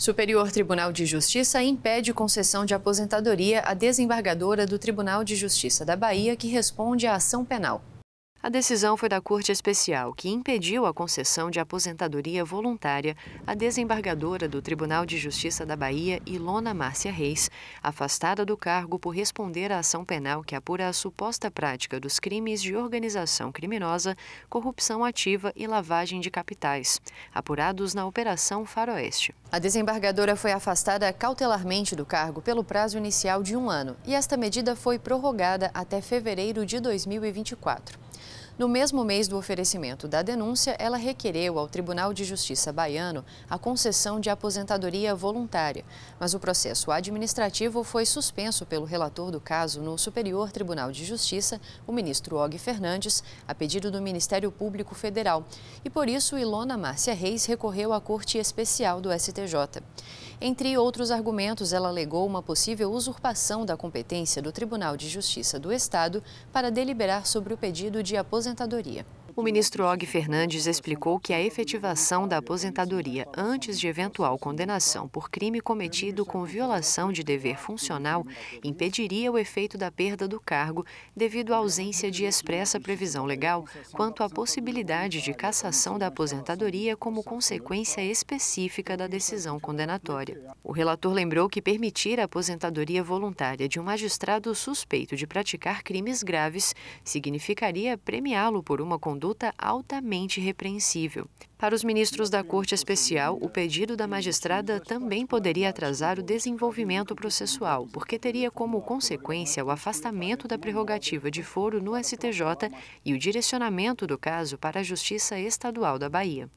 Superior Tribunal de Justiça impede concessão de aposentadoria à desembargadora do Tribunal de Justiça da Bahia que responde à ação penal. A decisão foi da Corte Especial, que impediu a concessão de aposentadoria voluntária à desembargadora do Tribunal de Justiça da Bahia, Ilona Márcia Reis, afastada do cargo por responder à ação penal que apura a suposta prática dos crimes de organização criminosa, corrupção ativa e lavagem de capitais, apurados na Operação Faroeste. A desembargadora foi afastada cautelarmente do cargo pelo prazo inicial de um ano, e esta medida foi prorrogada até fevereiro de 2024. No mesmo mês do oferecimento da denúncia, ela requereu ao Tribunal de Justiça baiano a concessão de aposentadoria voluntária, mas o processo administrativo foi suspenso pelo relator do caso no Superior Tribunal de Justiça, o ministro Og Fernandes, a pedido do Ministério Público Federal, e por isso Ilona Márcia Reis recorreu à Corte Especial do STJ. Entre outros argumentos, ela alegou uma possível usurpação da competência do Tribunal de Justiça do Estado para deliberar sobre o pedido de aposentadoria aposentadoria. O ministro Og Fernandes explicou que a efetivação da aposentadoria antes de eventual condenação por crime cometido com violação de dever funcional impediria o efeito da perda do cargo devido à ausência de expressa previsão legal quanto à possibilidade de cassação da aposentadoria como consequência específica da decisão condenatória. O relator lembrou que permitir a aposentadoria voluntária de um magistrado suspeito de praticar crimes graves significaria premiá-lo por uma condenação conduta altamente repreensível. Para os ministros da Corte Especial, o pedido da magistrada também poderia atrasar o desenvolvimento processual, porque teria como consequência o afastamento da prerrogativa de foro no STJ e o direcionamento do caso para a Justiça Estadual da Bahia.